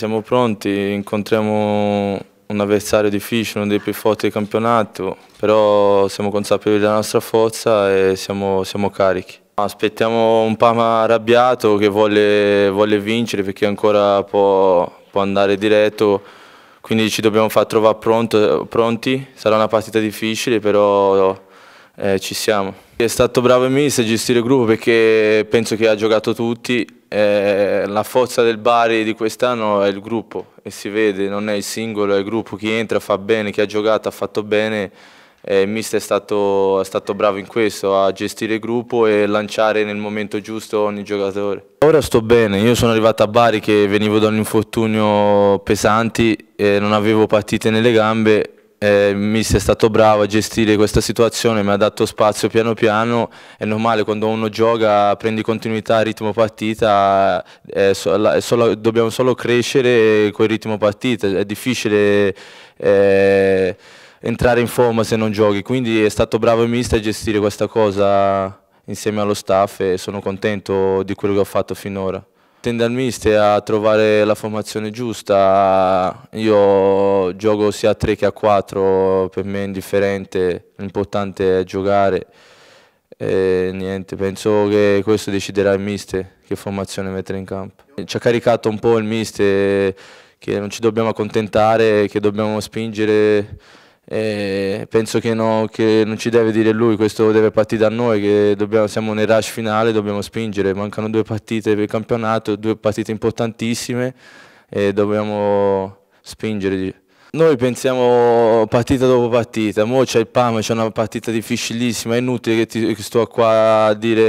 Siamo pronti, incontriamo un avversario difficile, uno dei più forti del campionato, però siamo consapevoli della nostra forza e siamo, siamo carichi. Aspettiamo un Pama arrabbiato che vuole, vuole vincere perché ancora può, può, andare diretto, quindi ci dobbiamo far trovare pronto, pronti, sarà una partita difficile però eh, ci siamo. È stato bravo il Emil a gestire il gruppo perché penso che ha giocato tutti, eh, la forza del Bari di quest'anno è il gruppo e si vede, non è il singolo, è il gruppo, chi entra fa bene, chi ha giocato ha fatto bene, eh, il mister è stato, è stato, bravo in questo, a gestire il gruppo e lanciare nel momento giusto ogni giocatore. Ora sto bene, io sono arrivato a Bari che venivo da un infortunio pesante, non avevo partite nelle gambe, eh, il mister è stato bravo a gestire questa situazione, mi ha dato spazio piano piano, è normale quando uno gioca prendi continuità, ritmo partita, è solo, è solo, dobbiamo solo crescere con il ritmo partita, è difficile eh, entrare in forma se non giochi, quindi è stato bravo il mister a gestire questa cosa insieme allo staff e sono contento di quello che ho fatto finora tende al mister a trovare la formazione giusta, io gioco sia a 3 che a 4, per me è indifferente, l'importante è giocare e niente, penso che questo deciderà il mister che formazione mettere in campo. Ci ha caricato un po' il mister che non ci dobbiamo accontentare, che dobbiamo spingere e penso che, no, che, non ci deve dire lui, questo deve partire da noi, che dobbiamo, siamo nel rush finale, dobbiamo spingere, mancano due partite per il campionato, due partite importantissime e dobbiamo spingere. Noi pensiamo partita dopo partita, ora c'è il PAM, c'è una partita difficilissima, è inutile che, ti, che sto qua a dire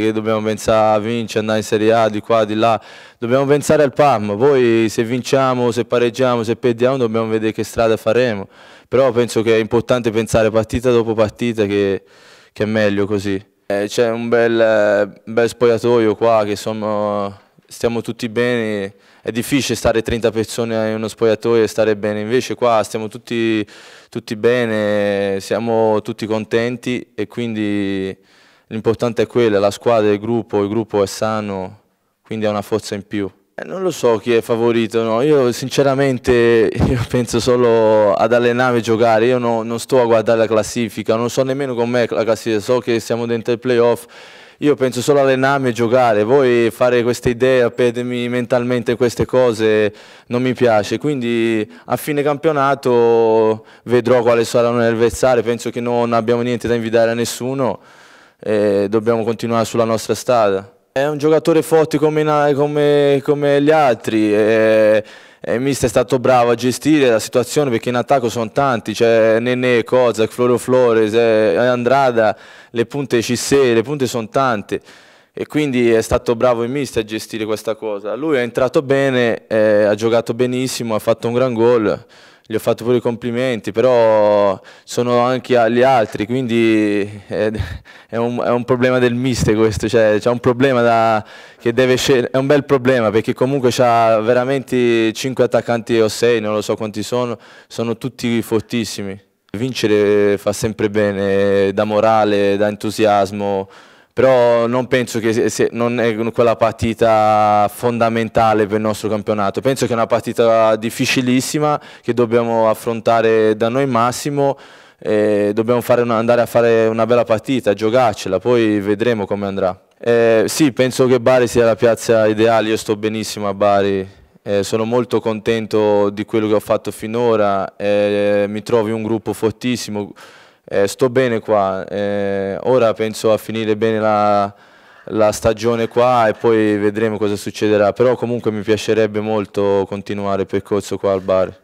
che dobbiamo pensare a vincere, andare in Serie A di qua, di là, dobbiamo pensare al PAM, poi se vinciamo, se pareggiamo, se perdiamo dobbiamo vedere che strada faremo, però penso che è importante pensare partita dopo partita che, che è meglio così. Eh, c'è un bel, bel spogliatoio qua che sono stiamo tutti bene, è difficile stare 30 persone in uno spogliatoio e stare bene, invece qua stiamo tutti, tutti bene, siamo tutti contenti e quindi l'importante è quello, la squadra, il gruppo, il gruppo è sano, quindi ha una forza in più. Eh, non lo so chi è favorito, no? io sinceramente io penso solo ad allenare e giocare, io no, non sto a guardare la classifica, non so nemmeno com'è la classifica, so che siamo dentro i playoff io penso solo a allenarmi e giocare, voi fare queste idee, perdermi mentalmente queste cose non mi piace, quindi a fine campionato vedrò quale sarà le penso che non abbiamo niente da invidiare a nessuno e dobbiamo continuare sulla nostra strada. È un giocatore forte come, come, come gli altri. E, e mister è stato bravo a gestire la situazione perché in attacco sono tanti, c'è cioè Nene, Kozak, Florio Flores, Andrada, le punte C6, le punte sono tante e quindi è stato bravo il mister a gestire questa cosa. Lui è entrato bene, eh, ha giocato benissimo, ha fatto un gran gol gli ho fatto pure i complimenti, però sono anche agli altri, quindi è, è, un, è un, problema del miste questo, cioè c'è un problema da, che deve scegliere, è un bel problema perché comunque c'ha veramente 5 attaccanti o 6, non lo so quanti sono, sono tutti fortissimi. Vincere fa sempre bene, da morale, da entusiasmo, però non penso che se, non è quella partita fondamentale per il nostro campionato. Penso che è una partita difficilissima che dobbiamo affrontare da noi massimo. E dobbiamo una, andare a fare una bella partita, giocarcela, poi vedremo come andrà. Eh, sì, penso che Bari sia la piazza ideale, io sto benissimo a Bari, eh, sono molto contento di quello che ho fatto finora, eh, mi trovi un gruppo fortissimo eh, sto bene qua, eh, ora penso a finire bene la, la, stagione qua e poi vedremo cosa succederà, però comunque mi piacerebbe molto continuare il percorso qua al bar.